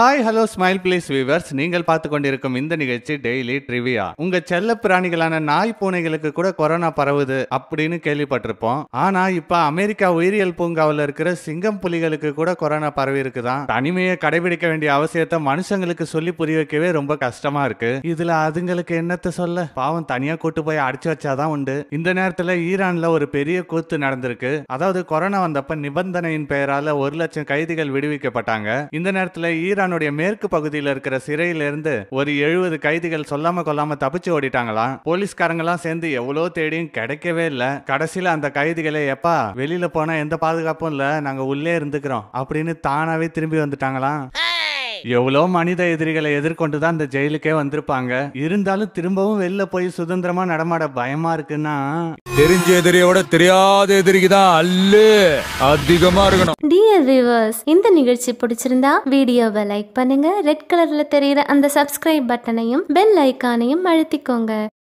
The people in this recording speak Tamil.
hi hello smile please viewers நீங்கள் பார்த்து கொண்டிருக்கும் இந்த நிகழ்ச்சி டெய்லி ட்ரிவியா உங்க செல்ல பிராணிகளான நாய் பூனைகளுக்கு கூட கொரோனா பரவுது அப்படின்னு கேள்விப்பட்டிருப்போம் ஆனா இப்ப அமெரிக்கா உயிரியல் பூங்காவில் இருக்கிற சிங்கம் புலிகளுக்கு கூட கொரோனா பரவி இருக்குதான் தனிமையை கடைபிடிக்க வேண்டிய அவசியத்தை மனுஷங்களுக்கு சொல்லி புரிய வைக்கவே ரொம்ப கஷ்டமா இருக்கு இதுல அதுங்களுக்கு என்னத்தை சொல்ல பாவம் தனியா கூட்டு போய் அடிச்சு வச்சாதான் உண்டு இந்த நேரத்துல ஈரான்ல ஒரு பெரிய கூத்து நடந்திருக்கு அதாவது கொரோனா வந்தப்ப நிபந்தனையின் பெயரால ஒரு லட்சம் கைதிகள் விடுவிக்கப்பட்டாங்க இந்த நேரத்துல ஈரான் ஈரானுடைய மேற்கு பகுதியில் இருக்கிற சிறையிலிருந்து ஒரு எழுபது கைதிகள் சொல்லாம கொல்லாம தப்பிச்சு ஓடிட்டாங்களாம் எல்லாம் சேர்ந்து எவ்வளோ தேடியும் கிடைக்கவே இல்லை கடைசியில அந்த கைதிகளை எப்பா வெளியில போனா எந்த பாதுகாப்பும் இல்ல நாங்க உள்ளே இருந்துக்கிறோம் அப்படின்னு தானாவே திரும்பி வந்துட்டாங்களாம் எவ்வளோ மனித எதிரிகளை எதிர்கொண்டுதான் அந்த இந்த ஜெயிலுக்கே வந்திருப்பாங்க இருந்தாலும் திரும்பவும் வெளில போய் சுதந்திரமா நடமாட பயமா இருக்குன்னா தெரிஞ்ச எதிரியோட தெரியாத எதிரிக்குதான் அல்லு அதிகமா இருக்கணும் டியர் வியூவர்ஸ் இந்த நிகழ்ச்சி பிடிச்சிருந்தா வீடியோவை லைக் பண்ணுங்க ரெட் கலர்ல தெரியற அந்த சப்ஸ்கிரைப் பட்டனையும் பெல் ஐக்கானையும் அழுத்திக்கோங்க